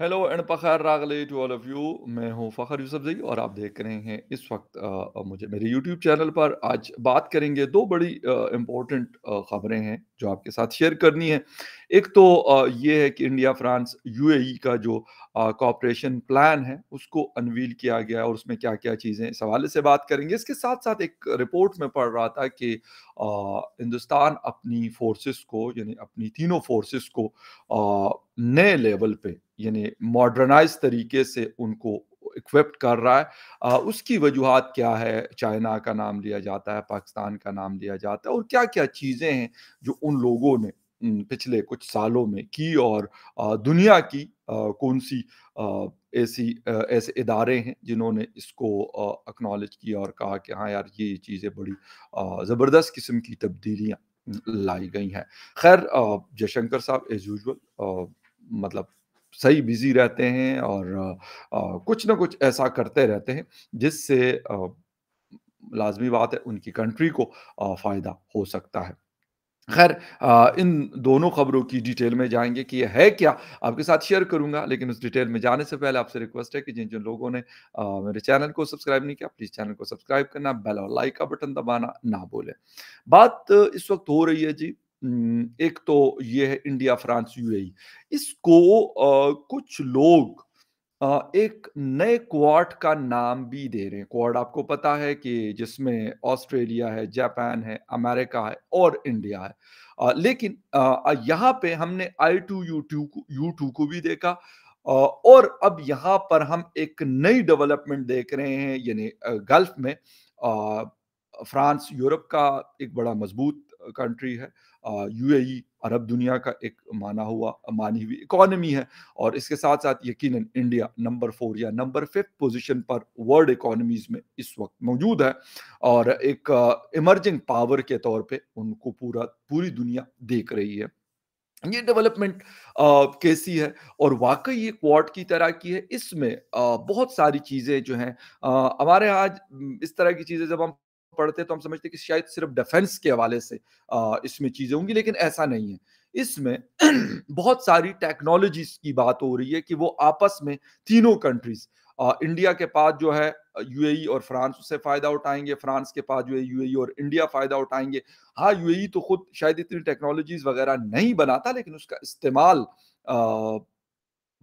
Hello and Fakhar रागले to all of you मैं हूं फ़खर जई और आप देख रहे हैं इस वक्त आ, मुझे मेरे यूट्यूब चैनल पर आज बात करेंगे दो बड़ी इम्पोर्टेंट खबरें हैं जो आपके साथ शेयर करनी है एक तो ये है कि इंडिया फ्रांस यूएई का जो कॉपरेशन प्लान है उसको अनवील किया गया और उसमें क्या क्या चीज़ें इस हवाले से बात करेंगे इसके साथ साथ एक रिपोर्ट में पढ़ रहा था कि हिंदुस्तान अपनी फोर्सेस को यानी अपनी तीनों फोर्सेस को नए लेवल पे यानी मॉडर्नाइज तरीके से उनको इक्विप्ड कर रहा है आ, उसकी वजूहत क्या है चाइना का नाम लिया जाता है पाकिस्तान का नाम लिया जाता है और क्या क्या चीज़ें हैं जो उन लोगों ने पिछले कुछ सालों में की और दुनिया की कौन सी ऐसी ऐसे इदारे हैं जिन्होंने इसको एक्नॉलेज किया और कहा कि हाँ यार ये चीज़ें बड़ी ज़बरदस्त किस्म की तब्दीलियाँ लाई गई हैं खैर जयशंकर साहब एज यूजल मतलब सही बिजी रहते हैं और कुछ ना कुछ ऐसा करते रहते हैं जिससे लाजमी बात है उनकी कंट्री को फ़ायदा हो सकता है खैर इन दोनों खबरों की डिटेल में जाएंगे कि यह है क्या आपके साथ शेयर करूंगा लेकिन उस डिटेल में जाने से पहले आपसे रिक्वेस्ट है कि जिन जिन लोगों ने आ, मेरे चैनल को सब्सक्राइब नहीं किया प्लीज़ चैनल को सब्सक्राइब करना बेल और लाइक का बटन दबाना ना भूलें बात इस वक्त हो रही है जी एक तो ये है इंडिया फ्रांस यू इसको आ, कुछ लोग एक नए क्वाड का नाम भी दे रहे हैं। क्वाड आपको पता है कि जिसमें ऑस्ट्रेलिया है, जापान है, अमेरिका है और इंडिया है। लेकिन यहाँ पे हमने I two U two U two को भी देखा और अब यहाँ पर हम एक नई डेवलपमेंट देख रहे हैं यानी गल्फ में फ्रांस यूरोप का एक बड़ा मज़बूत कंट्री है यूएई e, अरब दुनिया का एक माना हुआ मानी हुई इकोनॉमी है और इसके साथ साथ यकीनन इंडिया नंबर फोर या नंबर फिफ्थ पोजीशन पर वर्ल्ड इकोनॉमीज में इस वक्त मौजूद है और एक इमर्जिंग पावर के तौर पे उनको पूरा पूरी दुनिया देख रही है ये डेवलपमेंट कैसी है और वाकई ये क्वाड की तरह की है इसमें बहुत सारी चीज़ें जो हैं हमारे आज इस तरह की चीज़ें जब हम पढ़ते तो हम समझते कि शायद सिर्फ डिफेंस के हवाले से इसमें चीज़ें होंगी लेकिन ऐसा नहीं है इसमें बहुत सारी टेक्नोलॉजीज की बात हो रही है कि वो आपस में तीनों कंट्रीज इंडिया के पास जो है यूएई e और फ्रांस उससे फ़ायदा उठाएंगे फ्रांस के पास जो है यूएई e और इंडिया फ़ायदा उठाएंगे हाँ यूएई e तो खुद शायद इतनी टेक्नोलॉजीज़ वगैरह नहीं बनाता लेकिन उसका इस्तेमाल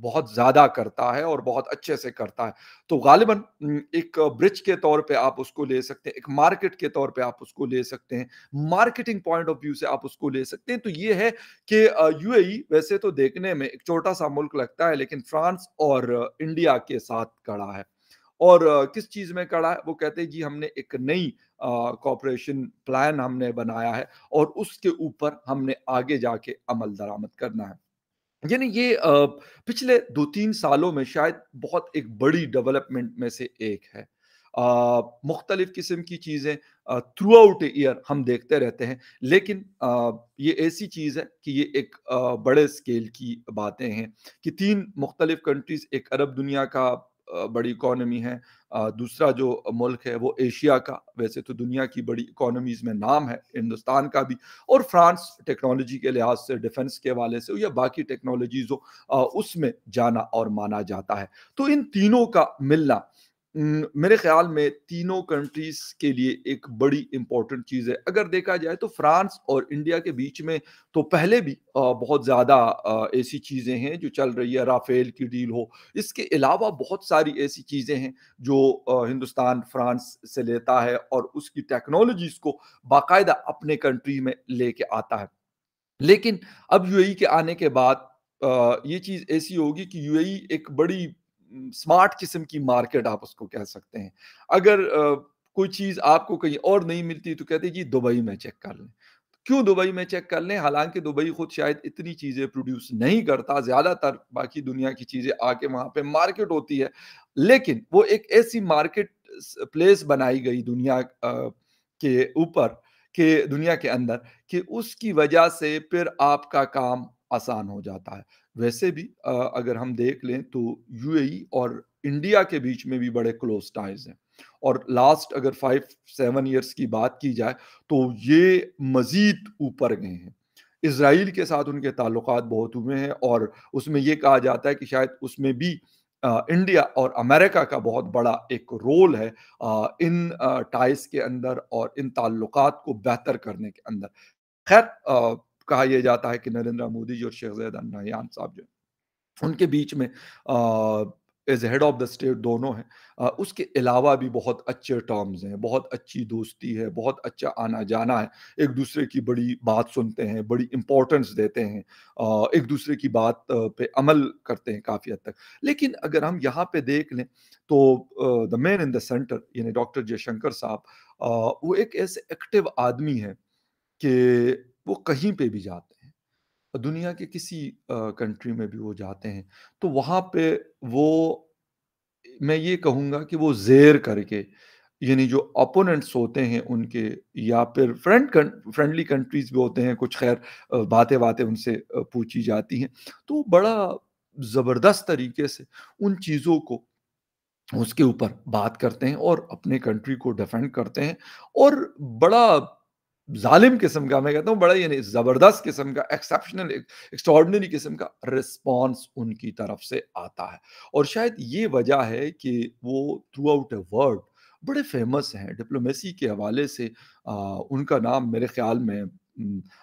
बहुत ज़्यादा करता है और बहुत अच्छे से करता है तो गालिबन एक ब्रिज के तौर पे आप उसको ले सकते हैं एक मार्केट के तौर पे आप उसको ले सकते हैं मार्केटिंग पॉइंट ऑफ व्यू से आप उसको ले सकते हैं तो ये है कि यूएई वैसे तो देखने में एक छोटा सा मुल्क लगता है लेकिन फ्रांस और इंडिया के साथ कड़ा है और किस चीज़ में कड़ा है वो कहते हैं जी हमने एक नई कॉपरेशन प्लान हमने बनाया है और उसके ऊपर हमने आगे जाके अमल दरामद करना है यानी ये पिछले दो तीन सालों में शायद बहुत एक बड़ी डेवलपमेंट में से एक है। मुख़्तलिफ़ किस्म की चीज़ें थ्रू आउट ईयर हम देखते रहते हैं। लेकिन ये ऐसी चीज़ है कि ये एक बड़े स्केल की बातें हैं कि तीन मुख़्तलिफ़ कंट्रीज़ एक अरब दुनिया का बड़ी इकोनॉमी है दूसरा जो मुल्क है वो एशिया का वैसे तो दुनिया की बड़ी इकोनॉमीज में नाम है हिंदुस्तान का भी और फ्रांस टेक्नोलॉजी के लिहाज से डिफेंस के हवाले से या बाकी टेक्नोलॉजीज हो उसमें जाना और माना जाता है तो इन तीनों का मिलना मेरे ख्याल में तीनों कंट्रीज के लिए एक बड़ी इंपॉर्टेंट चीज है अगर देखा जाए तो फ्रांस और इंडिया के बीच में तो पहले भी बहुत ज्यादा ऐसी चीजें हैं जो चल रही है राफेल की डील हो इसके अलावा बहुत सारी ऐसी चीजें हैं जो हिंदुस्तान फ्रांस से लेता है और उसकी टेक्नोलॉजीज को बाकायदा अपने कंट्री में लेके आता है लेकिन अब यूएई e के आने के बाद ये चीज ऐसी होगी कि यूएई e एक बड़ी स्मार्ट किस्म की मार्केट आप उसको कह सकते हैं अगर कोई चीज़ आपको कहीं और नहीं मिलती तो कहते जी दुबई में चेक कर लें क्यों दुबई में चेक कर लें हालांकि दुबई खुद शायद इतनी चीज़ें प्रोड्यूस नहीं करता ज़्यादातर बाकी दुनिया की चीज़ें आके वहाँ पे मार्केट होती है लेकिन वो एक ऐसी मार्केट प्लेस बनाई गई दुनिया के ऊपर के दुनिया के अंदर कि उसकी वजह से फिर आपका काम आसान हो जाता है वैसे भी अगर हम देख लें तो यूएई और इंडिया के बीच में भी बड़े क्लोज टाइज हैं और लास्ट अगर फाइव सेवन ईयर्स की बात की जाए तो ये मज़ीद ऊपर गए हैं इसराइल के साथ उनके ताल्लुक बहुत हुए हैं और उसमें ये कहा जाता है कि शायद उसमें भी आ, इंडिया और अमेरिका का बहुत बड़ा एक रोल है आ, इन टाइस के अंदर और इन ताल्लुकात को बेहतर करने के अंदर खैर कहा यह जाता है कि नरेंद्र मोदी जी और शेखजैद जैद साहब जो उनके बीच में as head of the state दोनों हैं उसके अलावा भी बहुत अच्छे टर्म्स हैं बहुत अच्छी दोस्ती है बहुत अच्छा आना जाना है एक दूसरे की बड़ी बात सुनते हैं बड़ी इंपॉर्टेंस देते हैं एक दूसरे की बात पे अमल करते हैं काफ़ी हद तक लेकिन अगर हम यहाँ पे देख लें तो the man in the centre यानी डॉक्टर जयशंकर साहब वो एक ऐसे एक्टिव आदमी हैं कि वो कहीं पे भी जाते हैं दुनिया के किसी कंट्री में भी वो जाते हैं तो वहाँ पे वो मैं ये कहूँगा कि वो जेर करके यानी जो अपोनेंट्स होते हैं उनके या फिर फ्रेंड फ्रेंडली कंट्रीज भी होते हैं कुछ खैर बातें बातें उनसे पूछी जाती हैं तो बड़ा ज़बरदस्त तरीके से उन चीज़ों को उसके ऊपर बात करते हैं और अपने कंट्री को डिफेंड करते हैं और बड़ा जालिम किस्म का मैं कहता हूँ बड़ा यानी ज़बरदस्त किस्म का एक्सेप्शनल एक्स्ट्रॉर्डनरी किस्म का रिस्पॉन्स उनकी तरफ से आता है और शायद ये वजह है कि वो थ्रू आउट ए वर्ल्ड बड़े फेमस हैं डिप्लोमेसी के हवाले से आ, उनका नाम मेरे ख्याल में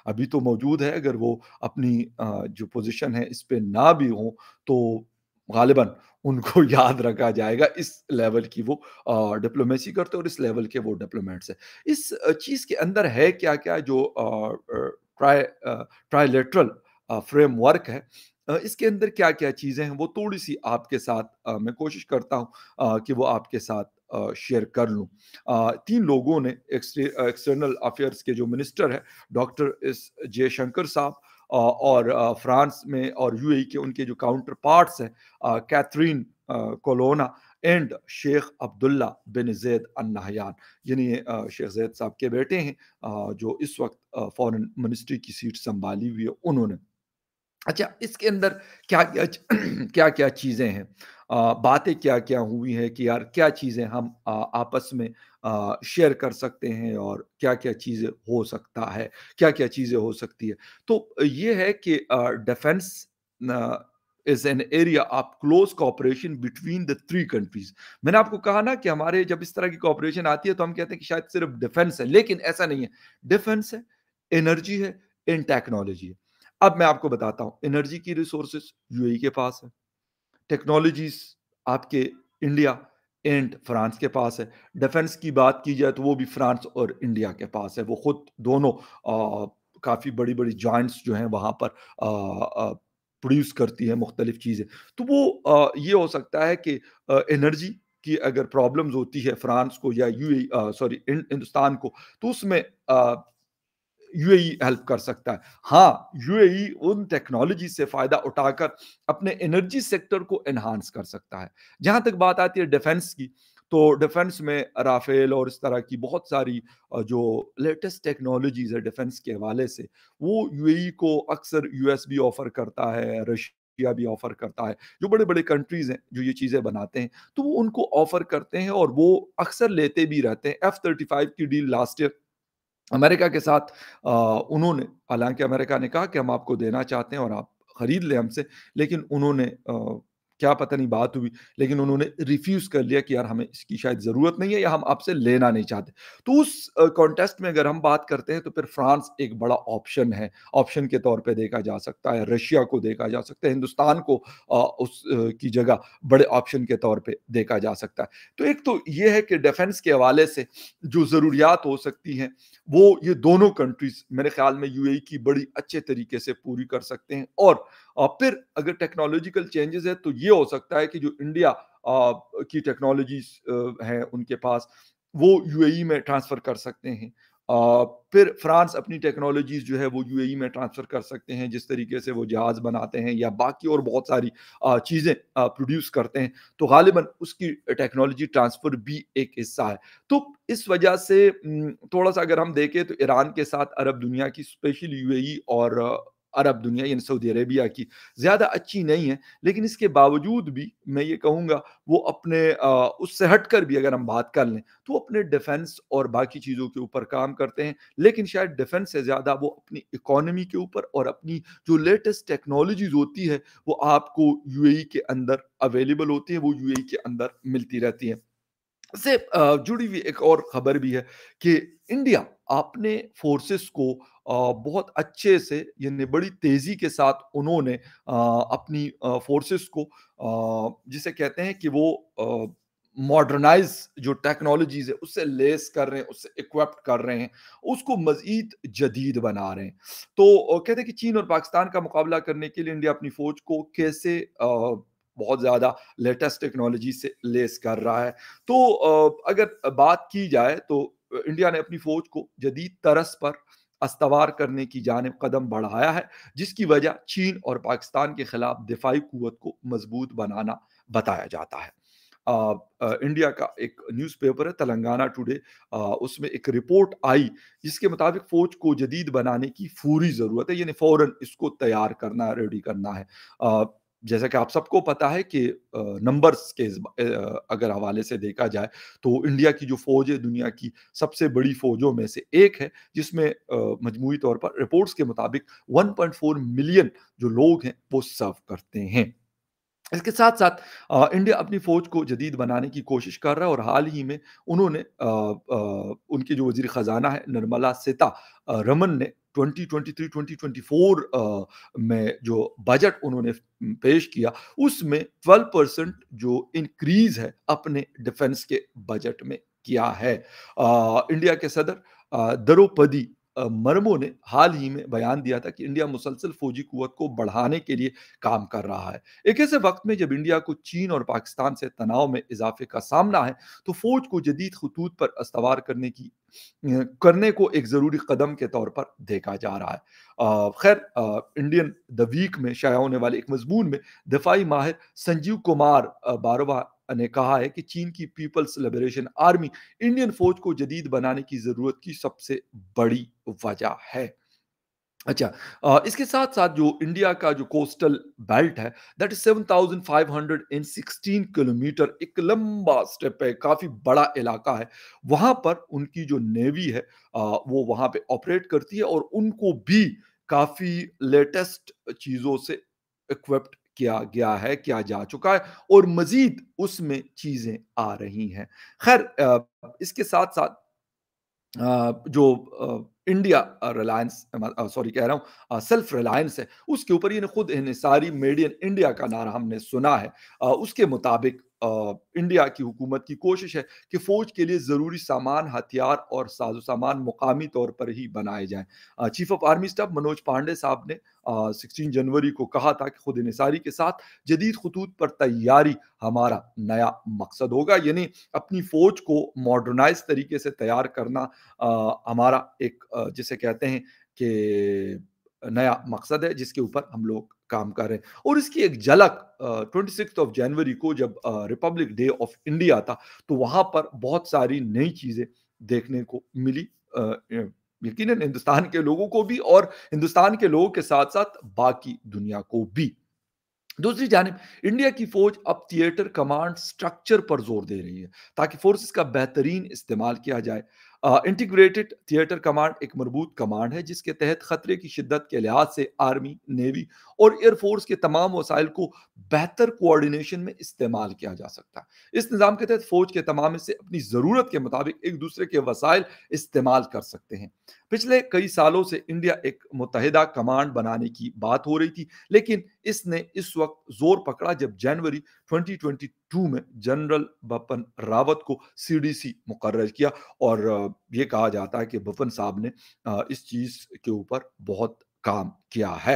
अभी तो मौजूद है अगर वो अपनी आ, जो पोजीशन है इस पर ना भी हों तो गालिबा उनको याद रखा जाएगा इस लेवल की वो डिप्लोमेसी करते और इस लेवल के वो डिप्लोमेट्स हैं इस चीज़ के अंदर है क्या क्या जो ट्राइलेटरल फ्रेमवर्क है इसके अंदर क्या क्या चीज़ें हैं वो थोड़ी सी आपके साथ मैं कोशिश करता हूँ कि वो आपके साथ शेयर कर लूँ तीन लोगों ने एक्सटर्नल अफेयर्स के जो मिनिस्टर है डॉक्टर एस जयशंकर साहब और फ्रांस में और यूएई के उनके जो काउंटर पार्ट्स हैं Catherine Colonna and Sheikh Abdullah bin Zayed Al Nahyan यानी शेख जैद साहब के बेटे हैं जो इस वक्त फॉरेन मिनिस्ट्री की सीट संभाली हुई है उन्होंने अच्छा इसके अंदर क्या क्या क्या क्या चीज़ें हैं बातें क्या क्या हुई है कि यार क्या चीज़ें हम आ, आपस में शेयर कर सकते हैं और क्या क्या चीज़ें हो सकता है क्या क्या चीज़ें हो सकती है तो ये है कि defence is an area of close cooperation between the three countries मैंने आपको कहा ना कि हमारे जब इस तरह की कॉपरेशन आती है तो हम कहते हैं कि शायद सिर्फ डिफेंस है लेकिन ऐसा नहीं है डिफेंस है एनर्जी है इन टेक्नोलॉजी है अब मैं आपको बताता हूँ एनर्जी की रिसोर्सेस यूएई e के पास है टेक्नोलॉजीज आपके इंडिया एंड फ्रांस के पास है डिफेंस की बात की जाए तो वो भी फ्रांस और इंडिया के पास है वो खुद दोनों काफ़ी बड़ी बड़ी जॉइंट्स जो हैं वहाँ पर प्रोड्यूस करती है मुख्तलिफ चीज़ें तो वो आ, ये हो सकता है कि एनर्जी की अगर प्रॉब्लम्स होती है फ्रांस को या यू सॉरी e, हिंदुस्तान को तो उसमें यूएई हेल्प e कर सकता है हाँ यूएई e उन टेक्नोलॉजी से फायदा उठाकर अपने एनर्जी सेक्टर को एनहांस कर सकता है जहां तक बात आती है डिफेंस की तो डिफेंस में राफेल और इस तरह की बहुत सारी जो लेटेस्ट टेक्नोलॉजीज है डिफेंस के हवाले से वो यूएई e को अक्सर यूएस भी ऑफर करता है रशिया रशिया भी ऑफर करता है जो बड़े बड़े कंट्रीज हैं जो ये चीज़ें बनाते हैं तो वो उनको ऑफर करते हैं और वो अक्सर लेते भी रहते हैं एफ थर्टी फाइव की डील लास्ट ईयर अमेरिका के साथ उन्होंने हालांकि अमेरिका ने कहा कि हम आपको देना चाहते हैं और आप खरीद लें हमसे लेकिन उन्होंने क्या पता नहीं बात हुई लेकिन उन्होंने रिफ्यूज कर लिया कि यार हमें इसकी शायद जरूरत नहीं है या हम आपसे लेना नहीं चाहते तो उस कॉन्टेस्ट में अगर हम बात करते हैं तो फिर फ्रांस एक बड़ा ऑप्शन है ऑप्शन के तौर पर देखा जा सकता है रशिया को देखा जा सकता है हिंदुस्तान को आ, उस आ, की जगह बड़े ऑप्शन के तौर पर देखा जा सकता है तो एक तो ये है कि डिफेंस के हवाले से जो ज़रूरियात हो सकती हैं वो ये दोनों कंट्रीज मेरे ख्याल में यू e की बड़ी अच्छे तरीके से पूरी कर सकते हैं और और फिर अगर टेक्नोलॉजिकल चेंजेस है तो ये हो सकता है कि जो इंडिया की टेक्नोलॉजीज हैं उनके पास वो यूएई e में ट्रांसफ़र कर सकते हैं आ, फिर फ्रांस अपनी टेक्नोलॉजीज जो है वो यूएई e में ट्रांसफ़र कर सकते हैं जिस तरीके से वो जहाज़ बनाते हैं या बाकी और बहुत सारी चीज़ें प्रोड्यूस करते हैं तो गालिबा उसकी टेक्नोलॉजी ट्रांसफ़र भी एक हिस्सा है तो इस वजह से थोड़ा सा अगर हम देखें तो ईरान के साथ अरब दुनिया की स्पेशली यूएई e और अरब दुनिया यानी सऊदी अरेबिया की ज़्यादा अच्छी नहीं है लेकिन इसके बावजूद भी मैं ये कहूँगा वो अपने उससे हटकर भी अगर हम बात कर लें तो अपने डिफेंस और बाकी चीज़ों के ऊपर काम करते हैं लेकिन शायद डिफेंस से ज़्यादा वो अपनी इकोनॉमी के ऊपर और अपनी जो लेटेस्ट टेक्नोलॉजीज होती है वो आपको यू के अंदर अवेलेबल होती है वो यू के अंदर मिलती रहती है से जुड़ी हुई एक और खबर भी है कि इंडिया अपने फोर्सेस को बहुत अच्छे से यानी बड़ी तेजी के साथ उन्होंने अपनी फोर्सेस को जिसे कहते हैं कि वो मॉडर्नाइज जो टेक्नोलॉजीज है उससे लेस कर रहे हैं उससे इक्विप्ड कर रहे हैं उसको मजीद जदीद बना रहे हैं तो कहते हैं कि चीन और पाकिस्तान का मुकाबला करने के लिए इंडिया अपनी फौज को कैसे आ, बहुत ज़्यादा लेटेस्ट टेक्नोलॉजी से लेस कर रहा है तो अगर बात की जाए तो इंडिया ने अपनी फौज को जदीद तरस पर अस्तवार करने की जानब कदम बढ़ाया है जिसकी वजह चीन और पाकिस्तान के खिलाफ दिफाई कुत को मजबूत बनाना बताया जाता है आ, इंडिया का एक न्यूज़पेपर है तेलंगाना टुडे उसमें एक रिपोर्ट आई जिसके मुताबिक फौज को जदीद बनाने की पूरी ज़रूरत है यानी फौरन इसको तैयार करना रेडी करना है आ, जैसा कि आप सबको पता है कि नंबर्स के अगर हवाले से देखा जाए तो इंडिया की जो फौज है दुनिया की सबसे बड़ी फौजों में से एक है जिसमें मजमू तौर पर रिपोर्ट्स के मुताबिक 1.4 मिलियन जो लोग हैं वो सर्व करते हैं इसके साथ साथ इंडिया अपनी फौज को जदीद बनाने की कोशिश कर रहा है और हाल ही में उन्होंने आ, आ, जो वजीर ख़जाना है निर्मला सीता रमन ने 2023-2024 में जो बजट उन्होंने पेश किया उसमें 12 परसेंट जो इंक्रीज है अपने डिफेंस के बजट में किया है आ, इंडिया के सदर द्रौपदी मरमो ने हाल ही में बयान दिया था कि इंडिया मुसलसल फौजी कुत को बढ़ाने के लिए काम कर रहा है एक ऐसे वक्त में जब इंडिया को चीन और पाकिस्तान से तनाव में इजाफे का सामना है तो फौज को जदीद खतूत पर अस्तवार करने की करने को एक ज़रूरी कदम के तौर पर देखा जा रहा है खैर इंडियन द वीक में शाया होने वाले एक मजमून में दफाई माहिर संजीव कुमार बारवा ने कहा है कि चीन की पीपल्स लिबरेशन आर्मी इंडियन फौज को जदीद बनाने की जरूरत की सबसे बड़ी वजह है अच्छा इसके साथ साथ जो इंडिया का जो कोस्टल बेल्ट है दैट इज सिक्सटीन किलोमीटर एक लंबा स्टेप है काफ़ी बड़ा इलाका है वहां पर उनकी जो नेवी है वो वहां पे ऑपरेट करती है और उनको भी काफ़ी लेटेस्ट चीज़ों से इक्विप्ड किया गया है किया जा चुका है और मजीद उसमें चीजें आ रही हैं खैर इसके साथ साथ जो इंडिया रिलायंस सॉरी कह रहा हूँ सेल्फ रिलायंस है उसके ऊपर ये खुद मेड मेडियन इंडिया का नारा हमने सुना है उसके मुताबिक इंडिया की हुकूमत की कोशिश है कि फ़ौज के लिए ज़रूरी सामान हथियार और साजो सामान मुकामी तौर पर ही बनाए जाए chief of army staff Manoj Pande sahab ने सिक्सटीन जनवरी को कहा था कि खुद निसारी के साथ जदीद खतूत पर तैयारी हमारा नया मकसद होगा यानी अपनी फ़ौज को मॉडर्नाइज तरीके से तैयार करना आ, हमारा एक जिसे कहते हैं कि नया मकसद है जिसके ऊपर हम लोग काम कर रहे हैं और इसकी एक झलक ट्वेंटी ऑफ जनवरी को जब रिपब्लिक डे ऑफ इंडिया था तो वहां पर बहुत सारी नई चीजें देखने को मिली यकीन हिंदुस्तान के लोगों को भी और हिंदुस्तान के लोगों के साथ साथ बाकी दुनिया को भी दूसरी जानब इंडिया की फौज अब थिएटर कमांड स्ट्रक्चर पर जोर दे रही है ताकि फोर्सेस का बेहतरीन इस्तेमाल किया जाए इंटीग्रेटेड थिएटर कमांड एक मरबूत कमांड है जिसके तहत खतरे की शिद्दत के लिहाज से आर्मी नेवी और एयरफोर्स के तमाम वसाइल को बेहतर कोऑर्डिनेशन में इस्तेमाल किया जा सकता है इस निज़ाम के तहत फौज के तमाम से अपनी ज़रूरत के मुताबिक एक दूसरे के वसाइल इस्तेमाल कर सकते हैं पिछले कई सालों से इंडिया एक मुतहदा कमांड बनाने की बात हो रही थी लेकिन इसने इस वक्त जोर पकड़ा जब जनवरी 2022 में जनरल बपन रावत को सीडीसी मुकर्र किया और ये कहा जाता है कि बपन साहब ने इस चीज के ऊपर बहुत काम किया है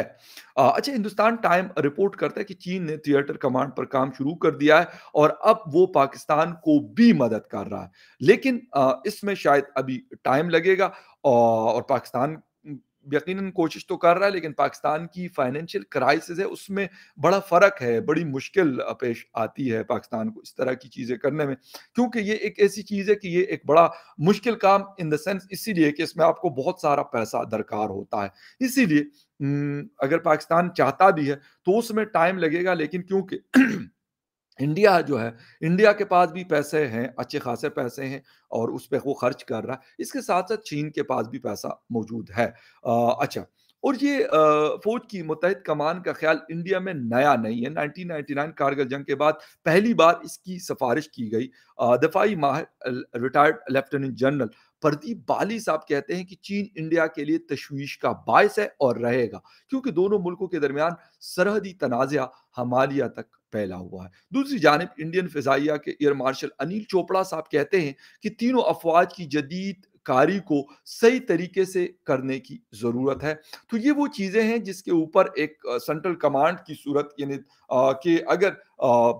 अच्छा हिंदुस्तान टाइम रिपोर्ट करता है कि चीन ने थिएटर कमांड पर काम शुरू कर दिया है और अब वो पाकिस्तान को भी मदद कर रहा है लेकिन इसमें शायद अभी टाइम लगेगा और पाकिस्तान यकीन कोशिश तो कर रहा है लेकिन पाकिस्तान की फाइनेंशियल क्राइसिस है उसमें बड़ा फ़र्क है बड़ी मुश्किल पेश आती है पाकिस्तान को इस तरह की चीज़ें करने में क्योंकि ये एक ऐसी चीज़ है कि ये एक बड़ा मुश्किल काम इन द सेंस इसीलिए कि इसमें आपको बहुत सारा पैसा दरकार होता है इसीलिए अगर पाकिस्तान चाहता भी है तो उसमें टाइम लगेगा लेकिन क्योंकि इंडिया जो है इंडिया के पास भी पैसे हैं अच्छे खासे पैसे हैं और उस पर वो खर्च कर रहा है इसके साथ साथ चीन के पास भी पैसा मौजूद है आ, अच्छा और ये फौज की मुतहद कमान का ख्याल इंडिया में नया नहीं है 1999 कारगिल जंग के बाद पहली बार इसकी सिफारिश की गई दफाई माहिर retired lieutenant general Pradeep Bali sahab कहते हैं कि चीन इंडिया के लिए तशवीश का बायस है और रहेगा क्योंकि दोनों मुल्कों के दरमियान सरहदी तनाज़ा हमालिया तक फैला हुआ है दूसरी जानब इंडियन फिजाइया के एयर मार्शल अनिल चोपड़ा साहब कहते हैं कि तीनों अफवाज की जदीद कारी को सही तरीके से करने की ज़रूरत है तो ये वो चीज़ें हैं जिसके ऊपर एक सेंट्रल कमांड की सूरत यानी कि अगर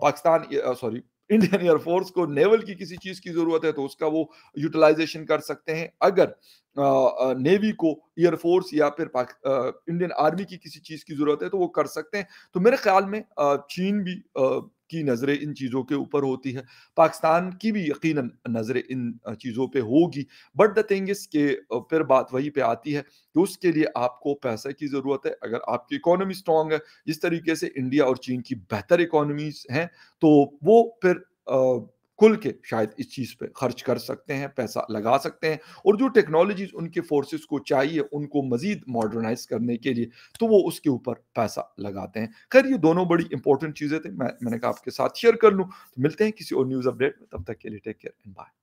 पाकिस्तान सॉरी इंडियन एयरफोर्स को नेवल की किसी चीज़ की ज़रूरत है तो उसका वो यूटिलाइजेशन कर सकते हैं अगर नेवी को एयरफोर्स या फिर इंडियन आर्मी की किसी चीज की जरूरत है तो वो कर सकते हैं तो मेरे ख्याल में चीन भी की नज़रें इन चीज़ों के ऊपर होती है पाकिस्तान की भी यकीन नज़रें इन चीज़ों पे होगी बट द थिंग इज के फिर बात वही पे आती है कि उसके लिए आपको पैसे की ज़रूरत है अगर आपकी इकोनॉमी स्ट्रांग है जिस तरीके से इंडिया और चीन की बेहतर इकोनॉमीज हैं तो वो फिर आ, खुल के शायद इस चीज़ पे खर्च कर सकते हैं पैसा लगा सकते हैं और जो टेक्नोलॉजीज उनके फोर्सेस को चाहिए उनको मज़ीद मॉडर्नाइज करने के लिए तो वो उसके ऊपर पैसा लगाते हैं खैर ये दोनों बड़ी इंपॉर्टेंट चीज़ें थे मैं मैंने कहा आपके साथ शेयर कर लूँ तो मिलते हैं किसी और न्यूज़ अपडेट में तब तक के लिए टेक केयर एंड बाय